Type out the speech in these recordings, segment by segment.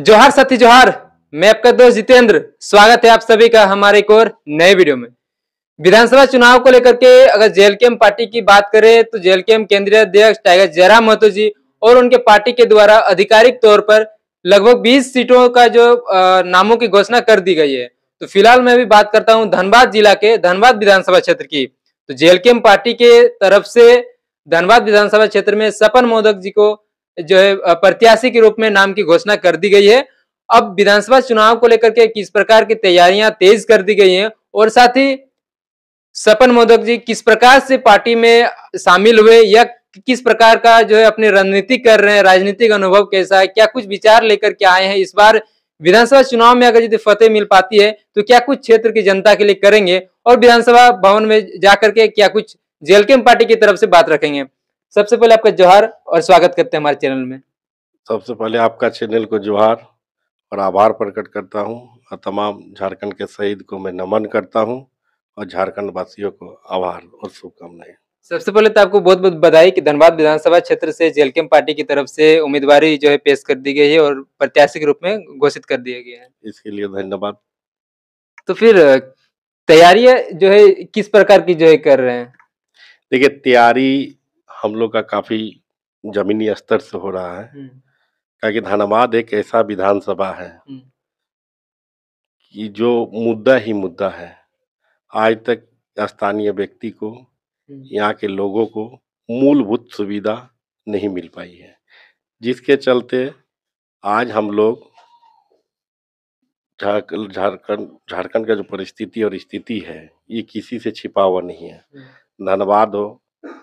जोहार साथी जोहार मैं आपका दोस्त जितेंद्र स्वागत है आप सभी का हमारे एक और नए वीडियो में विधानसभा चुनाव को लेकर के अगर जेएलकेएम पार्टी की बात करें तो जेएलकेएम केंद्रीय अध्यक्ष टाइगर जयराम महतो जी और उनके पार्टी के द्वारा आधिकारिक तौर पर लगभग 20 सीटों का जो नामों की घोषणा कर दी गई है तो फिलहाल मैं भी बात करता हूँ धनबाद जिला के धनबाद विधानसभा क्षेत्र की तो जेएलकेएम पार्टी के तरफ से धनबाद विधानसभा क्षेत्र में सपन मोदक जी को जो है प्रत्याशी के रूप में नाम की घोषणा कर दी गई है अब विधानसभा चुनाव को लेकर के किस प्रकार की तैयारियां तेज कर दी गई हैं और साथ ही सपन मोदक जी किस प्रकार से पार्टी में शामिल हुए या किस प्रकार का जो है अपनी रणनीति कर रहे हैं राजनीतिक अनुभव कैसा है क्या कुछ विचार लेकर के आए हैं इस बार विधानसभा चुनाव में अगर यदि फतेह मिल पाती है तो क्या कुछ क्षेत्र की जनता के लिए करेंगे और विधानसभा भवन में जाकर के क्या कुछ जेलकेम पार्टी की तरफ से बात रखेंगे सबसे पहले आपका जोहार और स्वागत करते हैं हमारे चैनल में सबसे पहले आपका चैनल को जोहार और आभार प्रकट करता हूँ और तमाम झारखंड के शहीद को मैं नमन करता हूँ और झारखंड वासियों को आभार और शुभकामनाएं सबसे पहले तो आपको बहुत बहुत बधाई कि धनबाद विधानसभा क्षेत्र से जेलकेम पार्टी की तरफ से उम्मीदवारी जो है पेश कर दी गई है और प्रत्याशी के रूप में घोषित कर दिया गया है इसके लिए धन्यवाद तो फिर तैयारियां जो है किस प्रकार की जो है कर रहे हैं देखिए तैयारी हम लोग का काफ़ी ज़मीनी स्तर से हो रहा है क्या धनबाद एक ऐसा विधानसभा है कि जो मुद्दा ही मुद्दा है आज तक स्थानीय व्यक्ति को यहाँ के लोगों को मूलभूत सुविधा नहीं मिल पाई है जिसके चलते आज हम लोग झारखंड झारखंड झारखंड का जो परिस्थिति और स्थिति है ये किसी से छिपा हुआ नहीं है धनबाद हो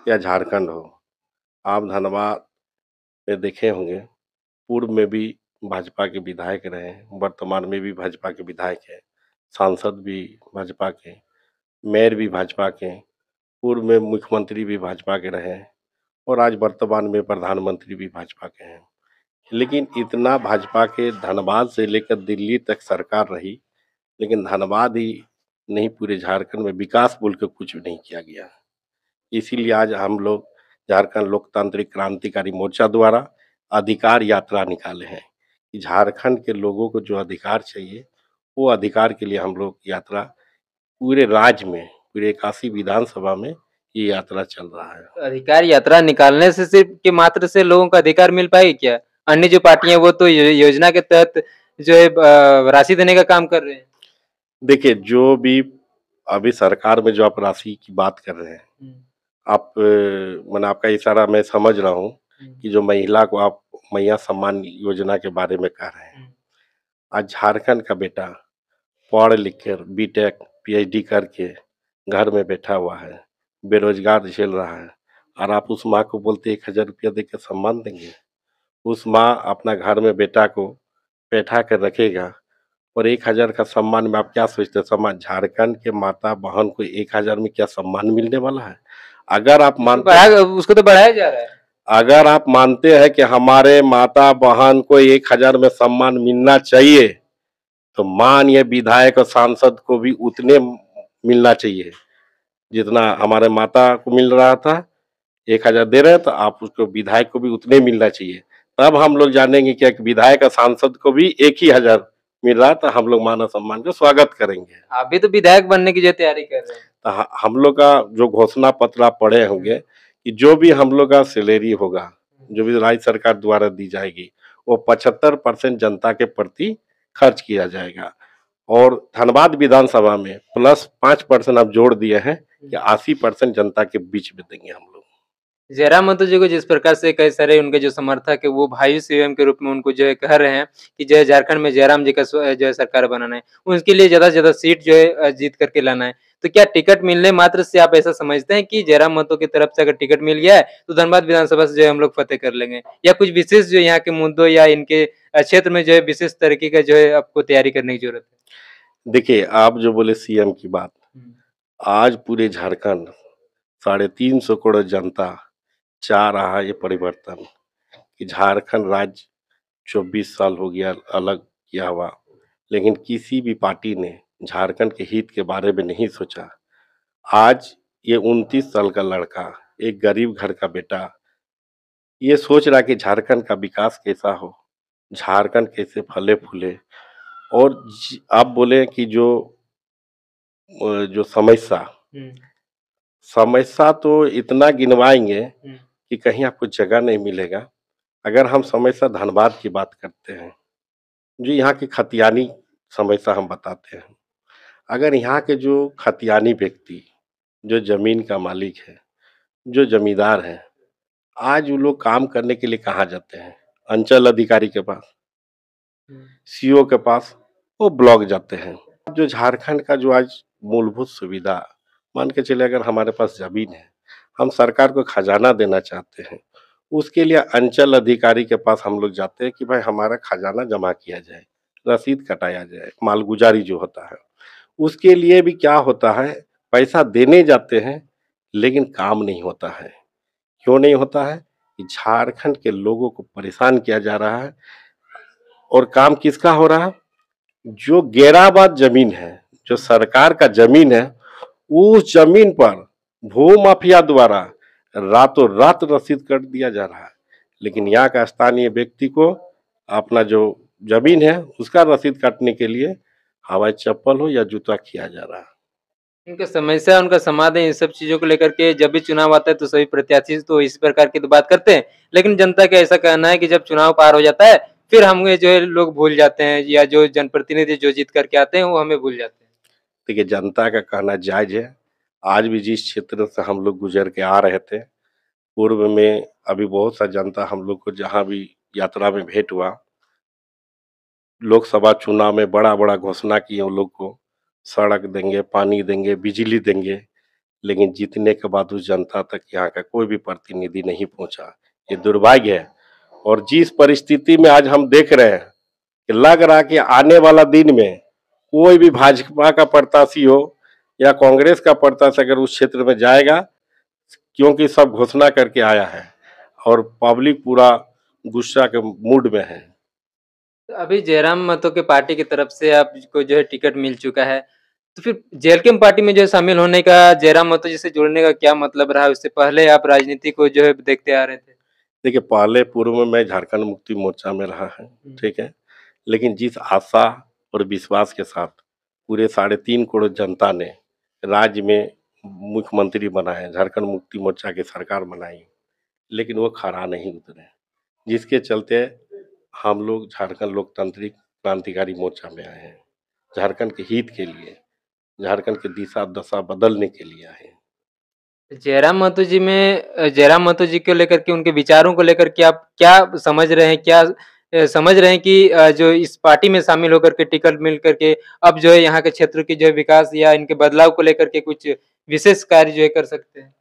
या झारखंड हो आप धनबाद में देखे होंगे पूर्व में भी भाजपा के विधायक रहे हैं वर्तमान में भी भाजपा के विधायक हैं सांसद भी भाजपा के मेयर भी भाजपा के पूर्व में मुख्यमंत्री भी भाजपा के रहे हैं और आज वर्तमान में प्रधानमंत्री भी भाजपा के हैं लेकिन इतना भाजपा के धनबाद से लेकर दिल्ली तक सरकार रही लेकिन धनबाद ही नहीं पूरे झारखंड में विकास बोल के कुछ नहीं किया गया इसीलिए आज हम लोग झारखंड लोकतांत्रिक क्रांतिकारी मोर्चा द्वारा अधिकार यात्रा निकाले हैं कि झारखंड के लोगों को जो अधिकार चाहिए वो अधिकार के लिए हम लोग यात्रा पूरे राज्य में पूरे काशी विधानसभा में ये यात्रा चल रहा है अधिकार यात्रा निकालने से सिर्फ के मात्र से लोगों का अधिकार मिल पाएगी क्या अन्य जो पार्टियां वो तो योजना के तहत जो है राशि देने का काम कर रहे हैं देखिए जो भी अभी सरकार में जो आप राशि की बात कर रहे हैं हम्म। आप मैंने आपका इशारा मैं समझ रहा हूँ हम्म। कि जो महिला को आप मैया सम्मान योजना के बारे में कह रहे हैं हम्म। आज झारखंड का बेटा पढ़ लिख कर बी टेक पी करके घर में बैठा हुआ है बेरोजगार झेल रहा है और आप उस माँ को बोलते एक हज़ार रुपया दे सम्मान देंगे उस माँ अपना घर में बेटा को बैठा कर रखेगा और एक हज़ार का सम्मान में आप क्या सोचते हैं सम्मान झारखंड के माता बहन को एक हज़ार में क्या सम्मान मिलने वाला है अगर आप मानते तो उसको तो बढ़ाया जा रहा है अगर आप मानते हैं कि हमारे माता बहन को एक हजार में सम्मान मिलना चाहिए तो मान ये विधायक और सांसद को भी उतने मिलना चाहिए जितना हमारे माता को मिल रहा था एक हजार दे रहे तो आप उसको विधायक को भी उतने मिलना चाहिए तब हम लोग जानेंगे कि एक विधायक और सांसद को भी एक ही हजार मिल रहा तो हम लोग मानव सम्मान का स्वागत करेंगे अभी तो विधायक बनने की जो तैयारी कर रहे हैं तो हम लोग का जो घोषणा पत्र आप पढ़े होंगे हम्म। कि जो भी हम लोग का सैलरी होगा हम्म। जो भी राज्य सरकार द्वारा दी जाएगी वो पचहत्तर परसेंट जनता के प्रति खर्च किया जाएगा और धनबाद विधानसभा में प्लस पाँच परसेंट आप जोड़ दिए हैं कि हम्म। अस्सी परसेंट जनता के बीच में देंगे हम जयराम महतो जी को जिस प्रकार से कई सारे उनके जो समर्थक है वो भाई सीएम के रूप में उनको जो है कह रहे हैं कि जो है झारखंड में जयराम जी का जो है सरकार बनाना है उनके लिए ज्यादा से ज्यादा सीट जो है जीत करके लाना है तो क्या टिकट मिलने मात्र से आप ऐसा समझते हैं कि जयराम महतो की तरफ से अगर टिकट मिल गया है तो धनबाद विधानसभा से जो है हम लोग फतेह कर लेंगे या कुछ विशेष जो यहाँ के मुद्दों या इनके क्षेत्र में जो है विशेष तरीके का जो है आपको तैयारी करने की जरूरत है देखिए आप जो बोले सीएम की बात हम्म। आज पूरे झारखंड साढ़े तीन सौ करोड़ जनता जा रहा है ये परिवर्तन कि झारखंड राज्य चौबीस साल हो गया अलग किया हुआ लेकिन किसी भी पार्टी ने झारखंड के हित के बारे में नहीं सोचा आज ये 29 साल का लड़का एक गरीब घर का बेटा ये सोच रहा कि झारखंड का विकास कैसा हो झारखंड कैसे फले फूले और आप बोले कि जो जो समस्या समस्या तो इतना गिनवाएंगे कि कहीं आपको जगह नहीं मिलेगा अगर हम समय से धनबाद की बात करते हैं जो यहाँ की खतियानी समय से हम बताते हैं अगर यहाँ के जो खतियानी व्यक्ति जो ज़मीन का मालिक है जो ज़मींदार है आज वो लोग काम करने के लिए कहाँ जाते हैं अंचल अधिकारी के पास हम्म। सीओ के पास वो ब्लॉक जाते हैं जो झारखंड का जो आज मूलभूत सुविधा मान के चले अगर हमारे पास ज़मीन है हम सरकार को खजाना देना चाहते हैं उसके लिए अंचल अधिकारी के पास हम लोग जाते हैं कि भाई हमारा खजाना जमा किया जाए रसीद कटाया जाए मालगुजारी जो होता है उसके लिए भी क्या होता है पैसा देने जाते हैं लेकिन काम नहीं होता है क्यों नहीं होता है कि झारखंड के लोगों को परेशान किया जा रहा है और काम किसका हो रहा है जो गेराबाद जमीन है जो सरकार का जमीन है उस जमीन पर भू माफिया द्वारा रातों रात रसीद कर दिया जा रहा है लेकिन यहाँ का स्थानीय व्यक्ति को अपना जो जमीन है उसका रसीद काटने के लिए हवाई चप्पल हो या जूता किया जा रहा है उनका समस्या उनका समाधान इन सब चीजों को लेकर के जब भी चुनाव आता है तो सभी प्रत्याशी तो इस प्रकार की तो बात करते हैं लेकिन जनता का ऐसा कहना है कि जब चुनाव पार हो जाता है फिर हम जो है लोग भूल जाते हैं या जो जनप्रतिनिधि जो जीत करके आते हैं वो हमें भूल जाते हैं देखिए जनता का कहना जायज है आज भी जिस क्षेत्र से हम लोग गुजर के आ रहे थे पूर्व में अभी बहुत सा जनता हम लोग को जहाँ भी यात्रा में भेंट हुआ लोकसभा चुनाव में बड़ा बड़ा घोषणा किए उन लोग को सड़क देंगे पानी देंगे बिजली देंगे लेकिन जीतने के बाद उस जनता तक यहाँ का कोई भी प्रतिनिधि नहीं पहुँचा ये दुर्भाग्य है और जिस परिस्थिति में आज हम देख रहे हैं कि लग रहा कि आने वाला दिन में कोई भी भाजपा का प्रत्याशी हो या कांग्रेस का पड़ता से अगर उस क्षेत्र में जाएगा क्योंकि सब घोषणा करके आया है और पब्लिक पूरा गुस्सा के मूड में है अभी जयराम महतो के पार्टी की तरफ से आपको जो है टिकट मिल चुका है तो फिर जेएलकेएम पार्टी में जो है शामिल होने का जयराम महतो जी से जुड़ने का क्या मतलब रहा उससे पहले आप राजनीति को जो है देखते आ रहे थे देखिए पहले पूर्व में मैं झारखंड मुक्ति मोर्चा में रहा है हम्म। ठीक है लेकिन जिस आशा और विश्वास के साथ पूरे साढ़े तीन करोड़ जनता ने राज्य में मुख्यमंत्री बनाए झारखंड मुक्ति मोर्चा की सरकार बनाई लेकिन वो खरा नहीं उतरे जिसके चलते हम लोग झारखंड लोकतांत्रिक क्रांतिकारी मोर्चा में आए हैं झारखंड के हित के लिए झारखंड की दिशा दशा बदलने के लिए आए हैं जयराम महतो जी में जयराम महतो जी को लेकर के उनके विचारों को लेकर के आप क्या समझ रहे हैं क्या समझ रहे हैं कि जो इस पार्टी में शामिल होकर के टिकट मिल करके अब जो है यहाँ के क्षेत्र की जो है विकास या इनके बदलाव को लेकर के कुछ विशेष कार्य जो है कर सकते हैं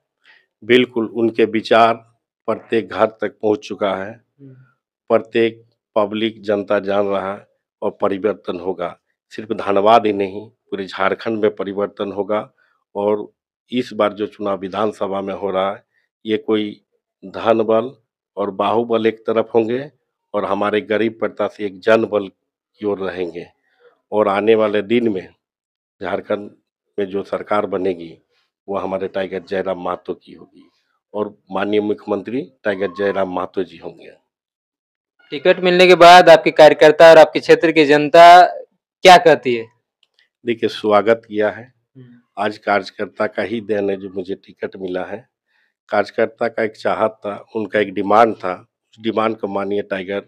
बिल्कुल उनके विचार प्रत्येक घर तक पहुँच चुका है हम्म। प्रत्येक पब्लिक जनता जान रहा है और परिवर्तन होगा सिर्फ धनबाद ही नहीं पूरे झारखंड में परिवर्तन होगा और इस बार जो चुनाव विधानसभा में हो रहा है ये कोई धन बल और बाहुबल एक तरफ होंगे और हमारे गरीब प्रत्याशी एक जनबल की ओर रहेंगे और आने वाले दिन में झारखंड में जो सरकार बनेगी वो हमारे टाइगर जयराम महतो की होगी और माननीय मुख्यमंत्री टाइगर जयराम महतो जी होंगे टिकट मिलने के बाद आपके कार्यकर्ता और आपके क्षेत्र की जनता क्या कहती है देखिए स्वागत किया है हम्म। आज कार्यकर्ता का ही देन है जो मुझे टिकट मिला है कार्यकर्ता का एक चाहत था उनका एक डिमांड था डिमांड को मानिए टाइगर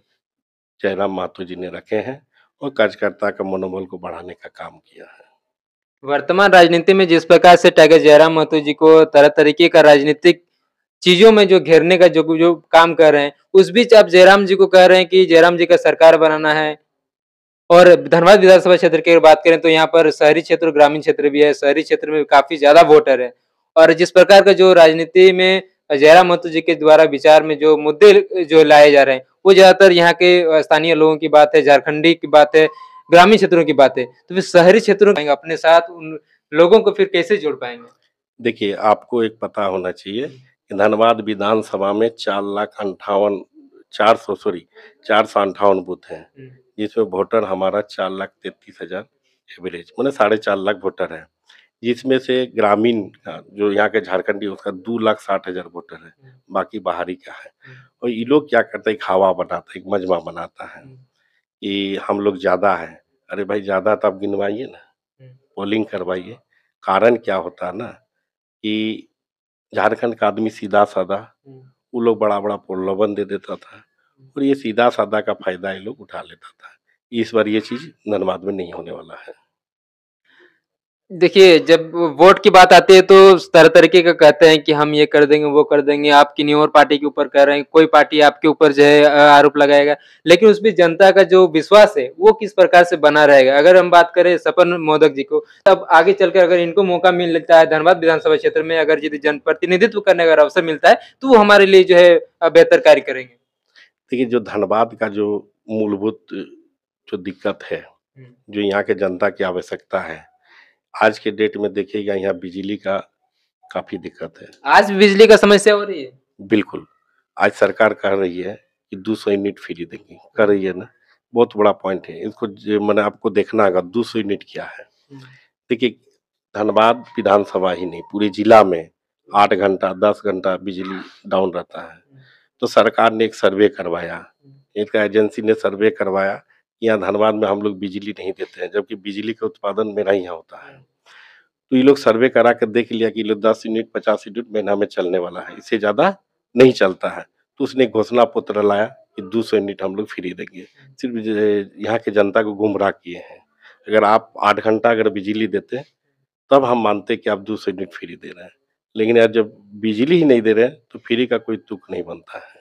जयराम माथुर जी ने रखे हैं और कार्यकर्ता का मनोबल को बढ़ाने का काम किया है वर्तमान राजनीति में जिस प्रकार से टाइगर जयराम महतो जी को तरह तरीके का राजनीतिक चीजों में जो घेरने का जो जो काम कर रहे हैं उस बीच आप जयराम जी को कह रहे हैं कि जयराम जी का सरकार बनाना है और धनबाद विधानसभा क्षेत्र की बात करें तो यहाँ पर शहरी क्षेत्र और ग्रामीण क्षेत्र भी है शहरी क्षेत्र में काफी ज्यादा वोटर है और जिस प्रकार का जो राजनीति में जयराम महतो जी के द्वारा विचार में जो मुद्दे जो लाए जा रहे हैं वो ज्यादातर यहाँ के स्थानीय लोगों की बात है झारखंडी की बात है ग्रामीण क्षेत्रों की बात है तो फिर शहरी क्षेत्रों में अपने साथ उन लोगों को फिर कैसे जोड़ पाएंगे देखिए आपको एक पता होना चाहिए कि धनबाद विधानसभा में चार लाख अंठावन चार सौ सॉरी चार सौ अंठावन बूथ हैं हम्म। जिसमें वोटर हमारा चार लाख तैतीस हजार एवरेज मैंने मतलब साढ़े चार लाख वोटर है जिसमें से ग्रामीण का जो यहाँ के झारखंडी उसका दो लाख साठ हजार वोटर है हम्म। बाकी बाहरी का है हम्म। और ये लोग क्या करते हैं एक हवा बनाता है एक मजमा बनाता है हम्म। कि हम लोग ज़्यादा है अरे भाई ज़्यादा तो आप गिनवाइए ना पोलिंग करवाइए कारण क्या होता है ना कि झारखंड का आदमी सीधा साधा वो लोग बड़ा बड़ा प्रलोभन दे देता था और ये सीधा साधा का फायदा ये लोग उठा लेता था इस बार ये चीज़ धनबाद में नहीं होने वाला है देखिए जब वोट की बात आती है तो तरह तरीके का कहते हैं कि हम ये कर देंगे वो कर देंगे आप किन्हीं और पार्टी के ऊपर कर रहे हैं कोई पार्टी आपके ऊपर जो है आरोप लगाएगा लेकिन उस जनता का जो विश्वास है वो किस प्रकार से बना रहेगा अगर हम बात करें सपन मोदक जी को तब आगे चलकर अगर इनको मौका मिलता है धनबाद विधानसभा क्षेत्र में अगर यदि जनप्रतिनिधित्व करने का अवसर मिलता है तो वो हमारे लिए जो है बेहतर कार्य करेंगे देखिये जो धनबाद का जो मूलभूत जो दिक्कत है हम्म। जो यहाँ के जनता की आवश्यकता है आज के डेट में देखिएगा यहाँ बिजली का काफी दिक्कत है आज बिजली का समस्या हो रही है बिल्कुल आज सरकार कह रही है कि दो सौ यूनिट फ्री देंगे कह रही है ना बहुत बड़ा पॉइंट है इसको मैंने आपको देखना होगा दो सौ यूनिट क्या है हम्म। देखिए धनबाद विधानसभा ही नहीं पूरे जिला में आठ घंटा दस घंटा बिजली डाउन रहता है हम्म। तो सरकार ने एक सर्वे करवाया इसका हम्म। एजेंसी ने सर्वे करवाया कि यहाँ धनबाद में हम लोग बिजली नहीं देते हैं जबकि बिजली का उत्पादन मेरा यहाँ होता है हम्म। तो ये लोग सर्वे करा कर देख लिया कि दस यूनिट पचास यूनिट महीना में चलने वाला है इससे ज़्यादा नहीं चलता है तो उसने घोषणा पत्र लाया कि दो सौ यूनिट हम लोग फ्री देंगे हम्म। सिर्फ यहाँ के जनता को गुमराह किए हैं अगर आप आठ घंटा अगर बिजली देते तब हम मानते कि आप दो सौ यूनिट फ्री दे रहे हैं लेकिन यार जब बिजली ही नहीं दे रहे हैं तो फ्री का कोई तुक नहीं बनता है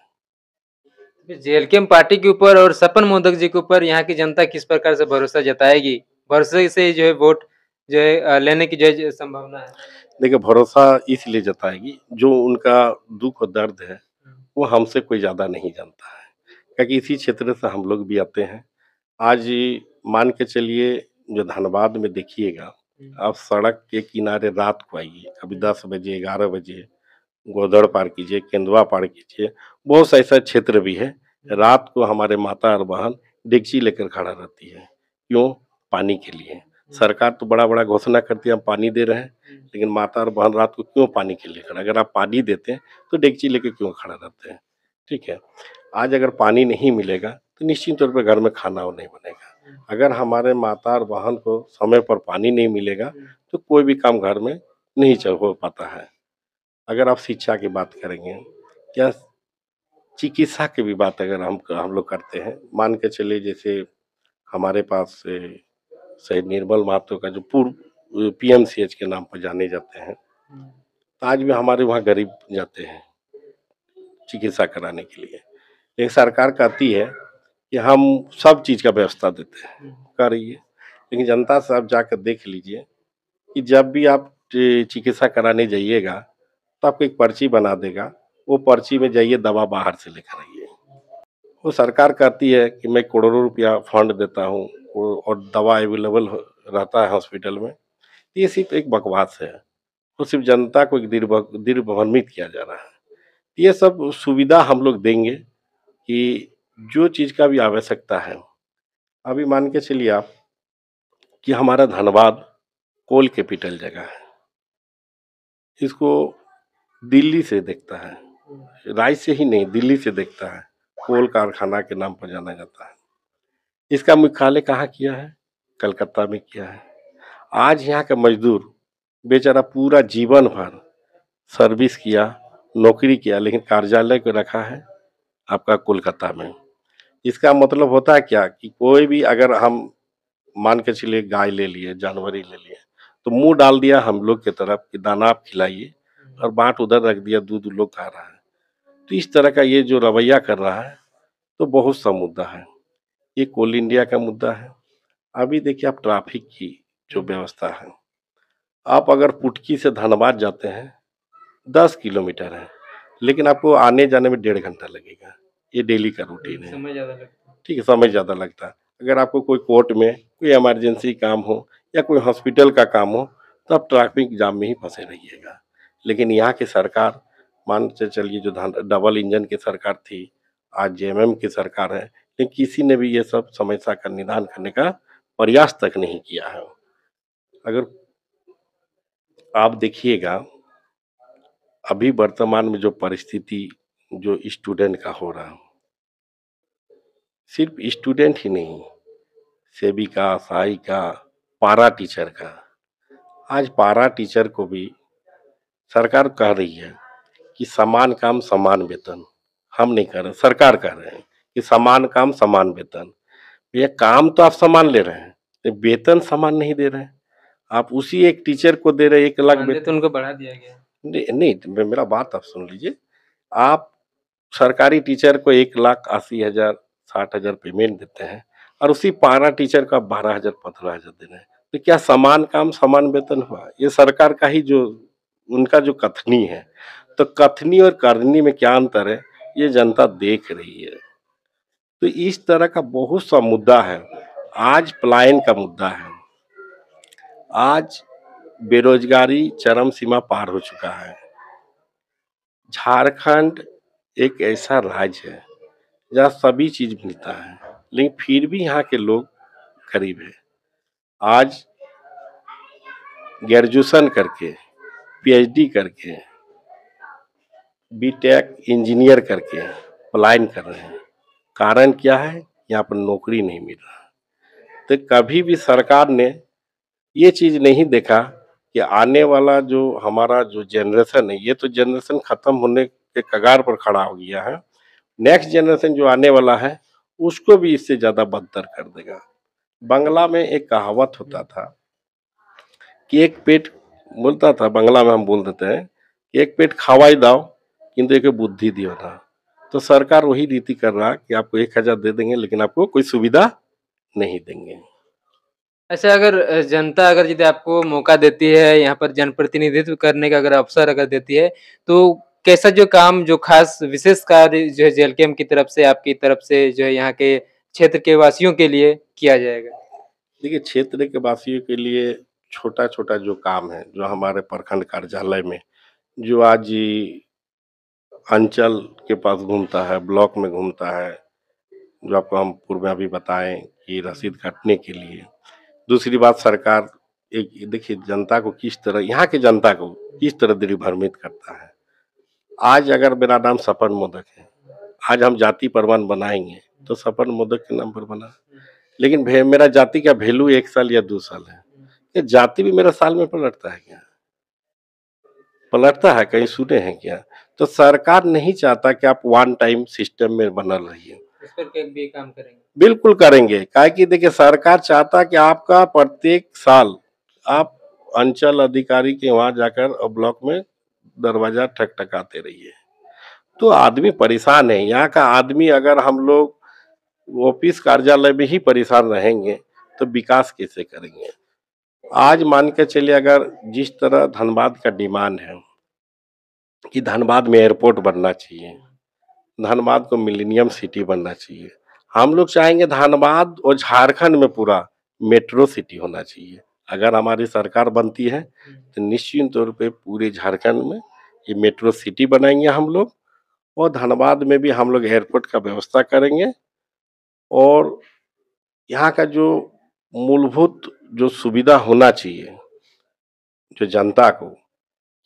जेएलकेएम पार्टी के ऊपर और सपन मोदक जी के ऊपर यहाँ की जनता किस प्रकार से भरोसा जताएगी भरोसे से जो है वोट जो है लेने की जो है संभावना है देखिए भरोसा इसलिए जताएगी जो उनका दुख और दर्द है वो हमसे कोई ज़्यादा नहीं जानता है क्योंकि इसी क्षेत्र से हम लोग भी आते हैं आज मान के चलिए जो धनबाद में देखिएगा हम्म। आप सड़क के किनारे रात को आइए अभी दस बजे ग्यारह बजे गोदड़ पार कीजिए केंदवा पार कीजिए बहुत सा ऐसा क्षेत्र भी है रात को हमारे माता और बहन डेगची लेकर खड़ा रहती है क्यों पानी के लिए हम्म। सरकार तो बड़ा बड़ा घोषणा करती है हम पानी दे रहे हैं लेकिन माता और बहन रात को क्यों पानी के लिए खड़ा अगर आप पानी देते हैं तो डेगची लेकर क्यों खड़ा रहते हैं ठीक है आज अगर पानी नहीं मिलेगा तो निश्चित तौर पर घर में खाना वो नहीं बनेगा हम्म। अगर हमारे माता और बहन को समय पर पानी नहीं मिलेगा हम्म। तो कोई भी काम घर में नहीं चल हो पाता है अगर आप शिक्षा की बात करेंगे या चिकित्सा की भी बात अगर हम हम लोग करते हैं मान के चलिए जैसे हमारे पास शहीद निर्मल महातो का जो पूर्व पीएमसीएच के नाम पर जाने जाते हैं तो आज भी हमारे वहाँ गरीब जाते हैं चिकित्सा कराने के लिए लेकिन सरकार कहती है कि हम सब चीज़ का व्यवस्था देते हैं कर रही है लेकिन जनता से आप जाकर देख लीजिए कि जब भी आप चिकित्सा कराने जाइएगा तो आपको एक पर्ची बना देगा वो पर्ची में जाइए दवा बाहर से लेकर आइए वो सरकार कहती है कि मैं करोड़ों रुपया फंड देता हूँ और दवा अवेलेबल रहता है हॉस्पिटल में ये सिर्फ एक बकवास है वो सिर्फ जनता को एक दीर्भ्रमित किया जा रहा है ये सब सुविधा हम लोग देंगे कि जो चीज़ का भी आवश्यकता है अभी मान के चलिए आप कि हमारा धनबाद कोल कैपिटल जगह है इसको दिल्ली से देखता है राय से ही नहीं दिल्ली से देखता है कोल कारखाना के नाम पर जाना जाता है इसका मुख्यालय कहाँ किया है कलकत्ता में किया है आज यहाँ का मजदूर बेचारा पूरा जीवन भर सर्विस किया नौकरी किया लेकिन कार्यालय को रखा है आपका कोलकाता में इसका मतलब होता है क्या कि कोई भी अगर हम मान के चलिए गाय ले लिए जानवर ही ले लिए तो मुंह डाल दिया हम लोग की तरफ कि दाना आप खिलाइए और बाँट उधर रख दिया दूध लोग खा रहा है तो इस तरह का ये जो रवैया कर रहा है तो बहुत सा मुद्दा है ये कोल इंडिया का मुद्दा है अभी देखिए आप ट्रैफिक की जो व्यवस्था है आप अगर पुटकी से धनबाद जाते हैं दस किलोमीटर है लेकिन आपको आने जाने में डेढ़ घंटा लगेगा ये डेली का रूटीन है ठीक है समय ज़्यादा लगता है अगर आपको कोई कोर्ट में कोई इमरजेंसी काम हो या कोई हॉस्पिटल का काम हो तो आप ट्रैफिक जाम में ही फंसे रहिएगा लेकिन यहाँ की सरकार मान के चलिए जो डबल इंजन की सरकार थी आज जेएमएम की सरकार है लेकिन किसी ने भी ये सब समस्या का निदान करने का प्रयास तक नहीं किया है अगर आप देखिएगा अभी वर्तमान में जो परिस्थिति जो स्टूडेंट का हो रहा सिर्फ स्टूडेंट ही नहीं सेविका का पारा टीचर का आज पारा टीचर को भी सरकार कह रही है कि समान काम समान वेतन हम नहीं कर रहे सरकार कह रहे हैं कि समान काम समान वेतन ये काम तो आप समान ले रहे हैं वेतन समान नहीं दे रहे हैं आप उसी एक टीचर को दे रहे एक लाख वेतन को बढ़ा दिया गया नहीं नहीं मेरा बात आप सुन लीजिए आप सरकारी टीचर को एक लाख अस्सी हजार साठ हजार पेमेंट देते हैं और उसी पारा टीचर का बारह हजार पंद्रह हजार दे रहे हैं तो क्या समान काम समान वेतन हुआ ये सरकार का ही जो उनका जो कथनी है तो कथनी और करनी में क्या अंतर है ये जनता देख रही है तो इस तरह का बहुत सा मुद्दा है आज पलायन का मुद्दा है आज बेरोजगारी चरम सीमा पार हो चुका है झारखंड एक ऐसा राज्य है जहाँ सभी चीज मिलता है लेकिन फिर भी यहाँ के लोग गरीब है आज ग्रेजुएशन करके पीएचडी करके बीटेक इंजीनियर करके पलायन कर रहे हैं कारण क्या है यहाँ पर नौकरी नहीं मिल रहा तो कभी भी सरकार ने ये चीज़ नहीं देखा कि आने वाला जो हमारा जो जनरेशन है ये तो जनरेशन ख़त्म होने के कगार पर खड़ा हो गया है नेक्स्ट जनरेशन जो आने वाला है उसको भी इससे ज़्यादा बदतर कर देगा बंगला में एक कहावत होता था कि एक पेट बोलता था बंगला में हम बोल देते हैं कि एक पेट खावाई दाओ किंतु एक बुद्धि दियो ना तो सरकार वही रीति कर रहा कि आपको एक हजार दे देंगे लेकिन आपको कोई सुविधा नहीं देंगे ऐसे अगर जनता अगर यदि आपको मौका देती है यहाँ पर जनप्रतिनिधित्व करने का अगर अवसर अगर देती है तो कैसा जो काम जो खास विशेष कार्य जो है जेल की तरफ से आपकी तरफ से जो है यहाँ के क्षेत्र के वासियों के लिए किया जाएगा देखिए क्षेत्र के वासियों के लिए छोटा छोटा जो काम है जो हमारे प्रखंड कार्यालय में जो आज अंचल के पास घूमता है ब्लॉक में घूमता है जो आपको हम पूर्व में अभी बताएं कि रसीद काटने के लिए दूसरी बात सरकार एक देखिए जनता को किस तरह यहाँ के जनता को किस तरह द्रिभ्रमित करता है आज अगर मेरा नाम सपन मोदक है आज हम जाति प्रमाण बनाएंगे तो सपन मोदक के नाम पर बना लेकिन मेरा जाति का वैल्यू एक साल या दो साल है ये जाति भी मेरा साल में पलटता है क्या पलटता है कहीं सुने हैं क्या तो सरकार नहीं चाहता कि आप वन टाइम सिस्टम में बनल रहिए बिल्कुल करेंगे क्या की देखिये सरकार चाहता कि आपका प्रत्येक साल आप अंचल अधिकारी के वहां जाकर ब्लॉक में दरवाजा ठकठकाते रहिए तो आदमी परेशान है यहाँ का आदमी अगर हम लोग ऑफिस कार्यालय में ही परेशान रहेंगे तो विकास कैसे करेंगे आज मान के चलिए अगर जिस तरह धनबाद का डिमांड है कि धनबाद में एयरपोर्ट बनना चाहिए धनबाद को मिलेनियम सिटी बनना चाहिए हम लोग चाहेंगे धनबाद और झारखंड में पूरा मेट्रो सिटी होना चाहिए अगर हमारी सरकार बनती है तो निश्चित तौर पे पूरे झारखंड में ये मेट्रो सिटी बनाएंगे हम लोग और धनबाद में भी हम लोग एयरपोर्ट का व्यवस्था करेंगे और यहाँ का जो मूलभूत जो सुविधा होना चाहिए जो जनता को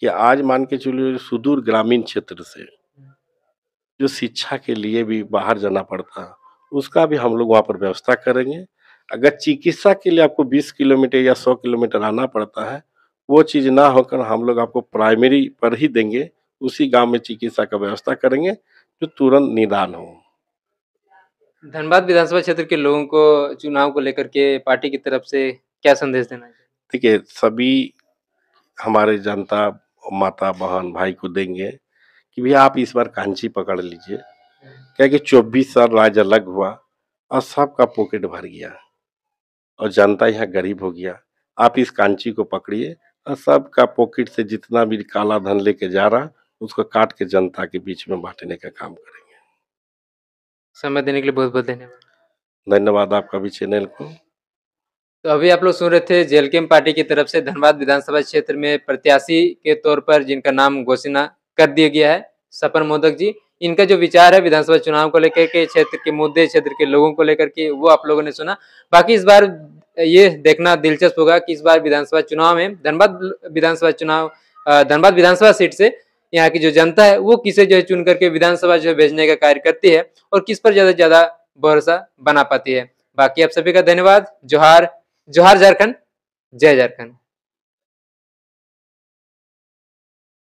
कि आज मान के चलिए सुदूर ग्रामीण क्षेत्र से जो शिक्षा के लिए भी बाहर जाना पड़ता उसका भी हम लोग वहाँ पर व्यवस्था करेंगे अगर चिकित्सा के लिए आपको 20 किलोमीटर या 100 किलोमीटर आना पड़ता है वो चीज़ ना होकर हम लोग आपको प्राइमरी पर ही देंगे उसी गांव में चिकित्सा का व्यवस्था करेंगे जो तुरंत निदान हो धनबाद विधानसभा क्षेत्र के लोगों को चुनाव को लेकर के पार्टी की तरफ से क्या संदेश देना देखिए सभी हमारे जनता माता बहन भाई को देंगे कि भैया आप इस बार कांची पकड़ लीजिए क्या कि चौबीस साल राज अलग हुआ और सबका पॉकेट भर गया और जनता यहाँ गरीब हो गया आप इस कांची को पकड़िए और सबका पॉकेट से जितना भी काला धन लेके जा रहा उसको काट के जनता के बीच में बांटने का काम करेंगे समय देने के लिए बहुत बहुत धन्यवाद धन्यवाद आपका भी चैनल को तो अभी आप लोग सुन रहे थे जेएलकेएम पार्टी की तरफ से धनबाद विधानसभा क्षेत्र में प्रत्याशी के तौर पर जिनका नाम घोषणा कर दिया गया है सपन मोदक जी इनका जो विचार है विधानसभा चुनाव को लेकर के क्षेत्र के मुद्दे क्षेत्र के लोगों को लेकर के वो आप लोगों ने सुना बाकी इस बार ये देखना दिलचस्प होगा कि इस बार विधानसभा चुनाव में धनबाद विधानसभा चुनाव धनबाद विधानसभा सीट से यहाँ की जो जनता है वो किसे जो है चुन करके विधानसभा जो है भेजने का कार्य करती है और किस पर ज्यादा ज्यादा भरोसा बना पाती है बाकी आप सभी का धन्यवाद जोहार जोहार झारखंड जय झारखंड